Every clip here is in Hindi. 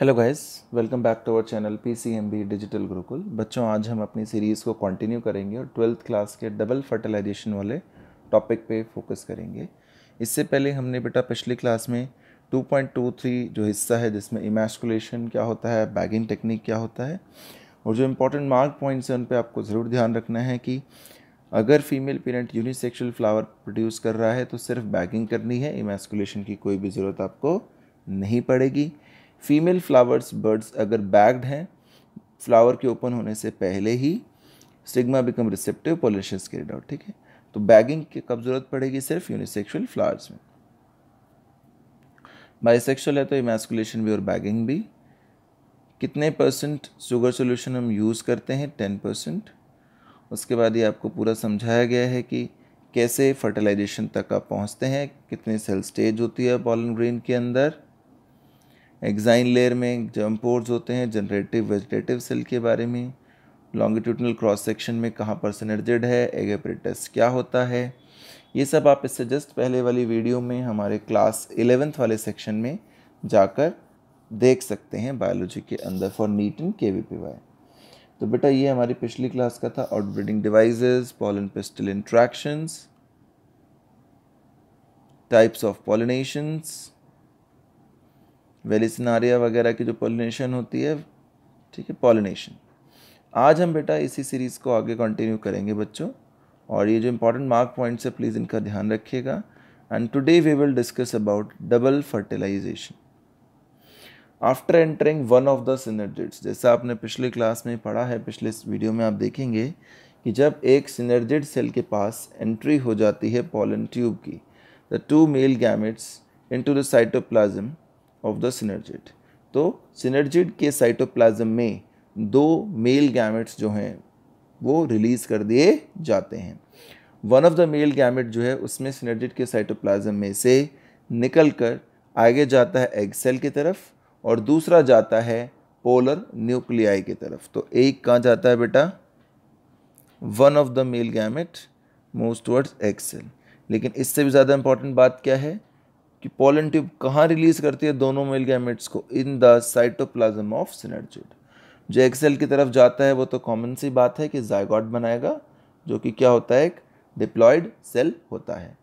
Hello guys welcome back to our channel PCMB digital Gurukul बच्चों आज हम अपनी सीरीज़ को कंटिन्यू करेंगे और ट्वेल्थ क्लास के डबल फर्टिलाइजेशन वाले टॉपिक पे फोकस करेंगे इससे पहले हमने बेटा पिछली क्लास में 2.23 जो हिस्सा है जिसमें इमेस्कुलेशन क्या होता है बैगिंग टेक्निक क्या होता है और जो इम्पोर्टेंट मार्क पॉइंट्स हैं उन पर आपको ज़रूर ध्यान रखना है कि अगर female parent unisexual flower produce कर रहा है तो सिर्फ बैगिंग करनी है इमेस्कुलेशन की कोई भी ज़रूरत आपको नहीं पड़ेगी फीमेल फ्लावर्स बर्ड्स अगर बैग्ड हैं फ्लावर के ओपन होने से पहले ही stigma become receptive pollination carried out ठीक है तो बैगिंग की कब जरूरत पड़ेगी सिर्फ यूनिसेक्सुअल फ्लावर्स में बाइसेक्सुअल है तो इमेस्कुलेशन भी और बैगिंग भी कितने परसेंट शुगर सोल्यूशन हम यूज़ करते हैं टेन परसेंट उसके बाद ये आपको पूरा समझाया गया है कि कैसे फर्टिलाइजेशन तक आप पहुँचते हैं कितने सेल स्टेज होती है पॉलन ग्रेन के अंदर एग्जाइन लेयर में जम पोर्स होते हैं जनरेटिव वेजिटेटिव सेल के बारे में लॉन्गिट्यूडनल क्रॉस सेक्शन में कहाँ पर सिनर्जेड है एगेप्रेटस क्या होता है ये सब आप इससे जस्ट पहले वाली वीडियो में हमारे क्लास एलेवेंथ वाले सेक्शन में जाकर देख सकते हैं बायोलॉजी के अंदर फॉर नीट इन के वी पी वाई तो बेटा ये हमारी पिछली क्लास का था outbreeding devices pollen pistil interactions types of pollinations Vallisneria वगैरह की जो पॉलिनेशन होती है ठीक है पॉलिनेशन आज हम बेटा इसी सीरीज़ को आगे कंटिन्यू करेंगे बच्चों और ये जो इंपॉर्टेंट मार्क पॉइंट्स है प्लीज़ इनका ध्यान रखिएगा and today we will discuss about double fertilization after entering one of the synergids जैसा आपने पिछले क्लास में पढ़ा है पिछले इस वीडियो में आप देखेंगे कि जब एक सिनर्जिट सेल के पास एंट्री हो जाती है पॉलन ट्यूब की the two male gametes into the cytoplasm of the synergid तो सिनर्जिड के साइटोप्लाज्म में दो मेल गैमेट्स जो हैं वो रिलीज़ कर दिए जाते हैं one of the male gamete जो है उसमें सिनर्जिड के साइटोप्लाज्म में से निकल कर आगे जाता है एग सेल की तरफ और दूसरा जाता है पोलर न्यूक्लियाई की तरफ तो एक कहाँ जाता है बेटा one of the male gamete move towards egg cell लेकिन इससे भी ज़्यादा इंपॉर्टेंट बात क्या है कि पोलन ट्यूब कहाँ रिलीज करती है दोनों मिल गैमेट्स को in the cytoplasm of synergid जो एक्सेल की तरफ जाता है वो तो कॉमन सी बात है कि जायगॉड बनाएगा जो कि क्या होता है एक डिप्लॉयड सेल होता है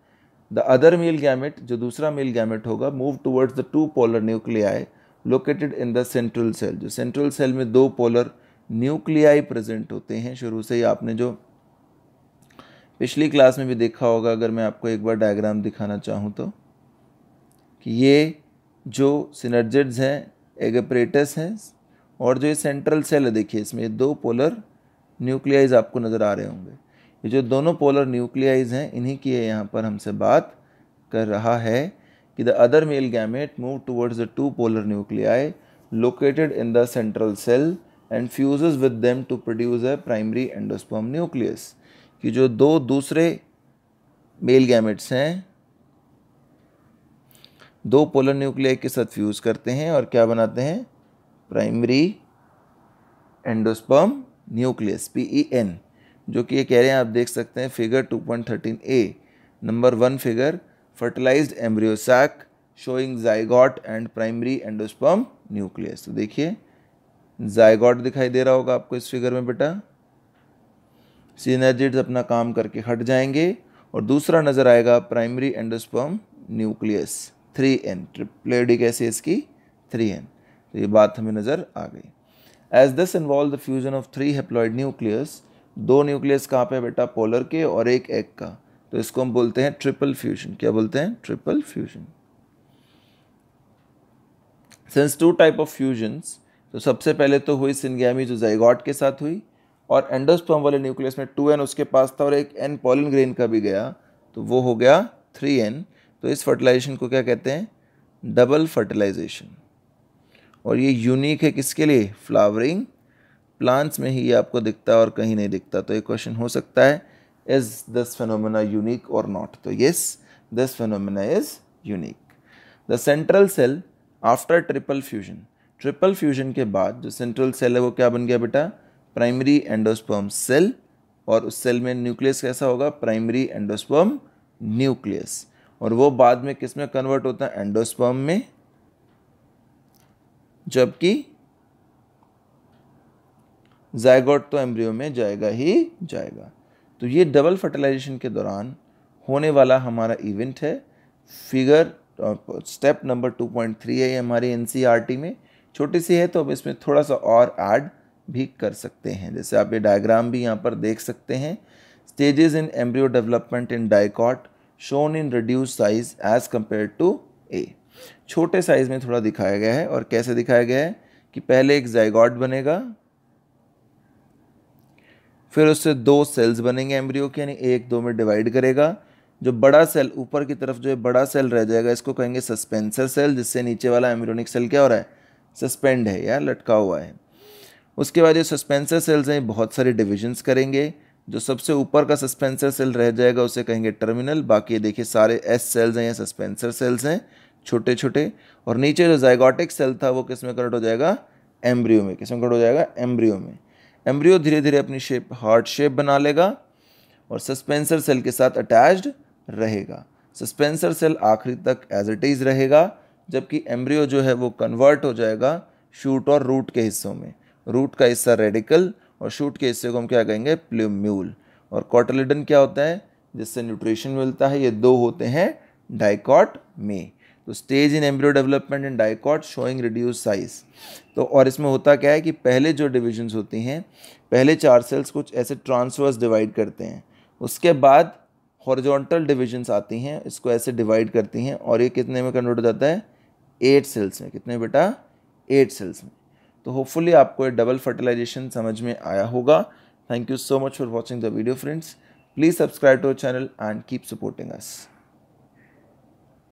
द अदर मेल गैमेट जो दूसरा मेल गैमेट होगा move towards the two polar nuclei located in the central cell जो सेंट्रल सेल में दो पोलर न्यूक्लियाई प्रेजेंट होते हैं शुरू से ही आपने जो पिछली क्लास में भी देखा होगा अगर मैं आपको एक बार डायग्राम दिखाना चाहूँ तो कि ये जो सिनर्जिड्स हैं एगेपरेटस हैं और जो ये सेंट्रल सेल है देखिए इसमें ये दो पोलर न्यूक्लियाइज आपको नज़र आ रहे होंगे ये जो दोनों पोलर न्यूक्लियाइज हैं इन्हीं की है यहाँ पर हमसे बात कर रहा है कि the other male gamete move towards the two polar nuclei located in the central cell and fuse with them to produce a primary endosperm nucleus कि जो दो दूसरे मेल गैमेट्स हैं दो पोलर न्यूक्लियाई के साथ फ्यूज़ करते हैं और क्या बनाते हैं primary endosperm nucleus P E N जो कि ये कह रहे हैं आप देख सकते हैं figure 2.13 A number one figure fertilize embryo sac showing zygote and primary endosperm nucleus तो देखिए जाइगॉट दिखाई दे रहा होगा आपको इस फिगर में बेटा सीनर्जिड्स अपना काम करके हट जाएंगे और दूसरा नज़र आएगा primary endosperm nucleus three N triploidic acid की थ्री एन तो ये बात हमें नज़र आ गई as this involve the fusion of three haploid nucleus दो न्यूक्लियस कहाँ पे बेटा पोलर के और एक एग का तो इसको हम बोलते हैं ट्रिपल फ्यूजन क्या बोलते हैं triple fusion since two type of fusions तो सबसे पहले तो हुई सिंगैमी जो जयगॉट के साथ हुई और एंडोस्पर्म वाले न्यूक्लियस में टू एन उसके पास था और एक एन पोलिन ग्रेन का भी गया तो वो हो गया थ्री एन तो इस फर्टिलाइजेशन को क्या कहते हैं डबल फर्टिलाइजेशन और ये यूनिक है किसके लिए फ्लावरिंग प्लांट्स में ही ये आपको दिखता है और कहीं नहीं दिखता तो ये क्वेश्चन हो सकता है इज़ दिस फिनोमेना यूनिक और नॉट तो yes this phenomena is unique the central cell after triple fusion triple fusion के बाद जो सेंट्रल सेल है वो क्या बन गया बेटा प्राइमरी एंडोस्पर्म सेल और उस सेल में न्यूक्लियस कैसा होगा प्राइमरी एंडोस्पर्म न्यूक्लियस और वो बाद में किस में कन्वर्ट होता है एंडोस्पर्म में जबकि जायगोट तो एम्ब्रियो में जाएगा ही जाएगा तो ये डबल फर्टिलाइजेशन के दौरान होने वाला हमारा इवेंट है फिगर स्टेप नंबर 2.3 है ये हमारी एन e में छोटी सी है तो अब इसमें थोड़ा सा और ऐड भी कर सकते हैं जैसे आप ये डायग्राम भी यहाँ पर देख सकते हैं stages in embryo development in dicot shown in reduced size as compared to A. छोटे साइज में थोड़ा दिखाया गया है और कैसे दिखाया गया है कि पहले एक जयगॉड बनेगा फिर उससे दो सेल्स बनेंगे एम्ब्रियो के यानी एक दो में डिवाइड करेगा जो बड़ा सेल ऊपर की तरफ जो है बड़ा सेल रह जाएगा इसको कहेंगे सस्पेंसर सेल जिससे नीचे वाला एम्ब्रियोनिक सेल क्या हो रहा है सस्पेंड है या लटका हुआ है उसके बाद जो सस्पेंसर सेल्स हैं बहुत सारे डिविजन्स करेंगे जो सबसे ऊपर का सस्पेंसर सेल रह जाएगा उसे कहेंगे टर्मिनल बाकी देखिए सारे एस सेल्स हैं या सस्पेंसर सेल्स हैं छोटे छोटे और नीचे जो जाइगोटिक सेल था वो किस में कन्वर्ट हो जाएगा एम्ब्रियो में किस में कन्वर्ट हो जाएगा एम्ब्रियो में एम्ब्रियो धीरे धीरे अपनी शेप हार्ट शेप बना लेगा और सस्पेंसर सेल के साथ अटैच्ड रहेगा सस्पेंसर सेल आखिरी तक एज इट इज़ रहेगा जबकि एम्ब्रियो जो है वो कन्वर्ट हो जाएगा शूट और रूट के हिस्सों में रूट का हिस्सा रेडिकल और शूट के हिस्से को हम क्या कहेंगे प्ल्यूम्यूल और कॉटलिडन क्या होता है जिससे न्यूट्रिशन मिलता है ये दो होते हैं डाइकॉट में तो stage in embryo development in dicot showing reduce size तो और इसमें होता क्या है कि पहले जो डिविजन्स होती हैं पहले चार सेल्स कुछ ऐसे ट्रांसवर्स डिवाइड करते हैं उसके बाद हॉरिजॉन्टल डिविजन्स आती हैं इसको ऐसे डिवाइड करती हैं और ये कितने में कन्वर्ट हो जाता है एट सेल्स में कितने बेटा एट सेल्स में तो होपफुली आपको ये डबल फर्टिलाइजेशन समझ में आया होगा thank you so much for watching the video friends please subscribe to our channel and keep supporting us